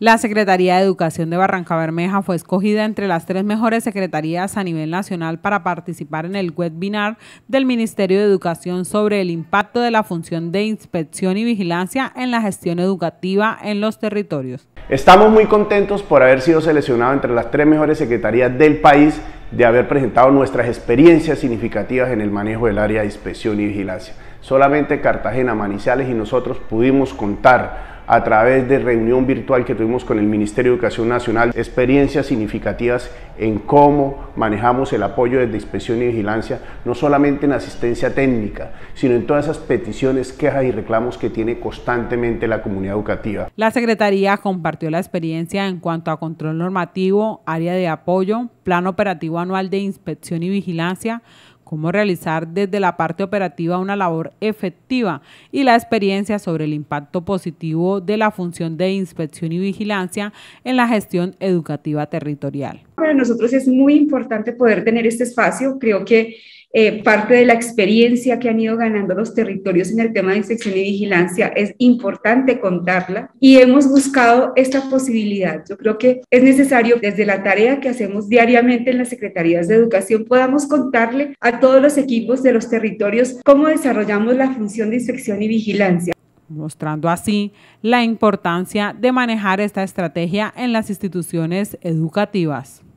La Secretaría de Educación de Barranca Bermeja fue escogida entre las tres mejores secretarías a nivel nacional para participar en el webinar del Ministerio de Educación sobre el impacto de la función de inspección y vigilancia en la gestión educativa en los territorios. Estamos muy contentos por haber sido seleccionado entre las tres mejores secretarías del país de haber presentado nuestras experiencias significativas en el manejo del área de inspección y vigilancia. Solamente Cartagena, Manizales y nosotros pudimos contar a través de reunión virtual que tuvimos con el Ministerio de Educación Nacional experiencias significativas en cómo manejamos el apoyo desde inspección y vigilancia, no solamente en asistencia técnica, sino en todas esas peticiones, quejas y reclamos que tiene constantemente la comunidad educativa. La Secretaría compartió la experiencia en cuanto a control normativo, área de apoyo, plan operativo anual de inspección y vigilancia, cómo realizar desde la parte operativa una labor efectiva y la experiencia sobre el impacto positivo de la función de inspección y vigilancia en la gestión educativa territorial. Para nosotros es muy importante poder tener este espacio. Creo que eh, parte de la experiencia que han ido ganando los territorios en el tema de inspección y vigilancia es importante contarla y hemos buscado esta posibilidad. Yo creo que es necesario desde la tarea que hacemos diariamente en las secretarías de educación podamos contarle a todos los equipos de los territorios cómo desarrollamos la función de inspección y vigilancia mostrando así la importancia de manejar esta estrategia en las instituciones educativas.